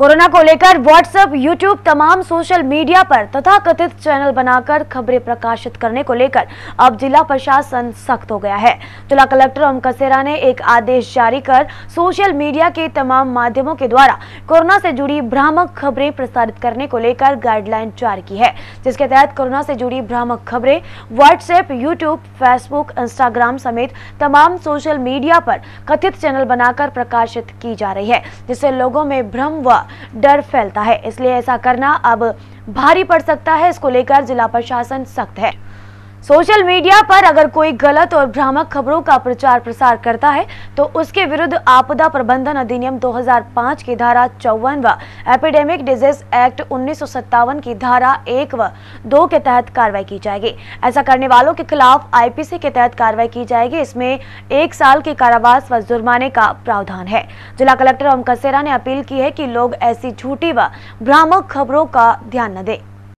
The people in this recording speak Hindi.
कोरोना को लेकर व्हाट्सएप यूट्यूब तमाम सोशल मीडिया पर तथा कथित चैनल बनाकर खबरें प्रकाशित करने को लेकर अब जिला प्रशासन सख्त हो गया है जिला कलेक्टर ओम कसेरा ने एक आदेश जारी कर सोशल मीडिया के तमाम माध्यमों के द्वारा कोरोना से जुड़ी भ्रामक खबरें प्रसारित करने को लेकर गाइडलाइन जारी की है जिसके तहत कोरोना से जुड़ी भ्रामक खबरें व्हाट्सएप यूट्यूब फेसबुक इंस्टाग्राम समेत तमाम सोशल मीडिया पर कथित चैनल बनाकर प्रकाशित की जा रही है जिससे लोगों में भ्रम व डर फैलता है इसलिए ऐसा करना अब भारी पड़ सकता है इसको लेकर जिला प्रशासन सख्त है सोशल मीडिया पर अगर कोई गलत और भ्रामक खबरों का प्रचार प्रसार करता है तो उसके विरुद्ध आपदा प्रबंधन अधिनियम 2005 की धारा चौवन व एपिडेमिक डिजीज एक्ट उन्नीस की धारा एक व दो के तहत कार्रवाई की जाएगी ऐसा करने वालों के खिलाफ आईपीसी के तहत कार्रवाई की जाएगी इसमें एक साल के कारावास व जुर्माने का प्रावधान है जिला कलेक्टर ओम कसेरा ने अपील की है की लोग ऐसी झूठी व भ्रामक खबरों का ध्यान न दें